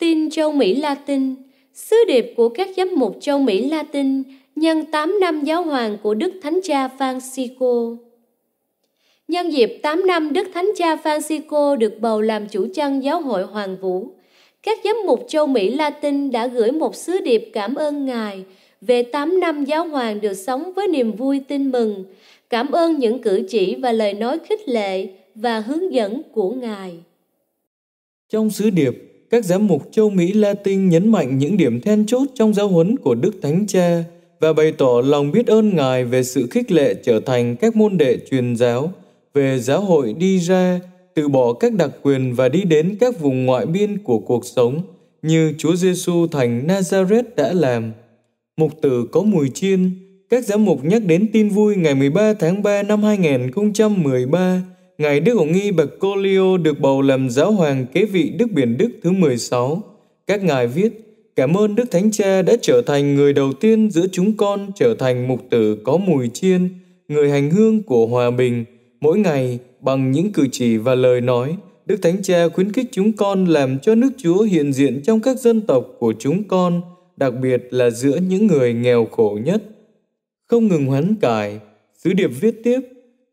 Tin châu Mỹ Latin, sứ điệp của các giám mục châu Mỹ Latin nhân 8 năm giáo hoàng của Đức Thánh Cha Francisco. Nhân dịp 8 năm Đức Thánh Cha Francisco được bầu làm chủ chân giáo hội Hoàng Vũ, các giám mục châu Mỹ Latin đã gửi một sứ điệp cảm ơn Ngài về 8 năm giáo hoàng được sống với niềm vui tin mừng, cảm ơn những cử chỉ và lời nói khích lệ và hướng dẫn của Ngài. Trong sứ điệp, các giám mục châu Mỹ Latin nhấn mạnh những điểm then chốt trong giáo huấn của Đức Thánh Cha và bày tỏ lòng biết ơn Ngài về sự khích lệ trở thành các môn đệ truyền giáo, về giáo hội đi ra, từ bỏ các đặc quyền và đi đến các vùng ngoại biên của cuộc sống, như Chúa Giêsu thành Nazareth đã làm. Mục tử có mùi chiên, các giám mục nhắc đến tin vui ngày 13 tháng 3 năm 2013 Ngài Đức Hồng Nghi Bergoglio được bầu làm giáo hoàng kế vị Đức Biển Đức thứ 16. Các ngài viết, cảm ơn Đức Thánh Cha đã trở thành người đầu tiên giữa chúng con trở thành mục tử có mùi chiên, người hành hương của hòa bình. Mỗi ngày, bằng những cử chỉ và lời nói, Đức Thánh Cha khuyến khích chúng con làm cho nước Chúa hiện diện trong các dân tộc của chúng con, đặc biệt là giữa những người nghèo khổ nhất. Không ngừng hoán cải, sứ điệp viết tiếp –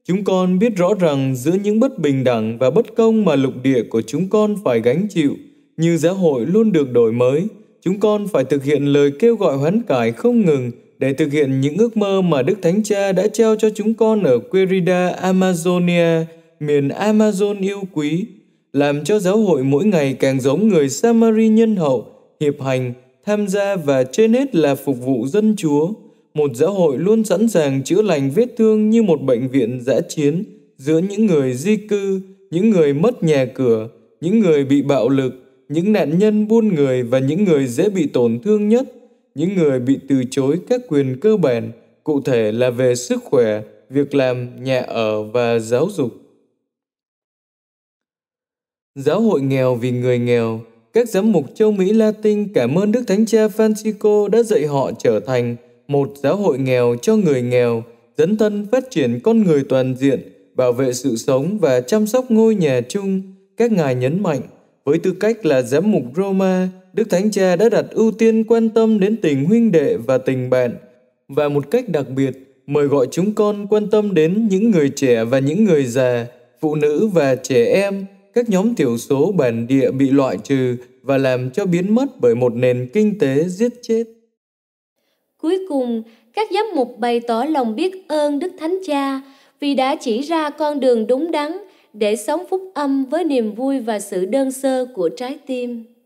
Chúng con biết rõ rằng giữa những bất bình đẳng và bất công mà lục địa của chúng con phải gánh chịu, như giáo hội luôn được đổi mới, chúng con phải thực hiện lời kêu gọi hoán cải không ngừng để thực hiện những ước mơ mà Đức Thánh Cha đã trao cho chúng con ở Querida Amazonia, miền Amazon yêu quý, làm cho giáo hội mỗi ngày càng giống người Samari nhân hậu, hiệp hành, tham gia và trên hết là phục vụ dân Chúa một giáo hội luôn sẵn sàng chữa lành vết thương như một bệnh viện dã chiến giữa những người di cư, những người mất nhà cửa, những người bị bạo lực, những nạn nhân buôn người và những người dễ bị tổn thương nhất, những người bị từ chối các quyền cơ bản, cụ thể là về sức khỏe, việc làm, nhà ở và giáo dục. Giáo hội nghèo vì người nghèo, các giám mục châu Mỹ Latin cảm ơn Đức Thánh Cha Francisco đã dạy họ trở thành một giáo hội nghèo cho người nghèo, dấn thân phát triển con người toàn diện, bảo vệ sự sống và chăm sóc ngôi nhà chung, các ngài nhấn mạnh, với tư cách là giám mục Roma, Đức Thánh Cha đã đặt ưu tiên quan tâm đến tình huynh đệ và tình bạn, và một cách đặc biệt, mời gọi chúng con quan tâm đến những người trẻ và những người già, phụ nữ và trẻ em, các nhóm thiểu số bản địa bị loại trừ và làm cho biến mất bởi một nền kinh tế giết chết. Cuối cùng, các giám mục bày tỏ lòng biết ơn Đức Thánh Cha vì đã chỉ ra con đường đúng đắn để sống phúc âm với niềm vui và sự đơn sơ của trái tim.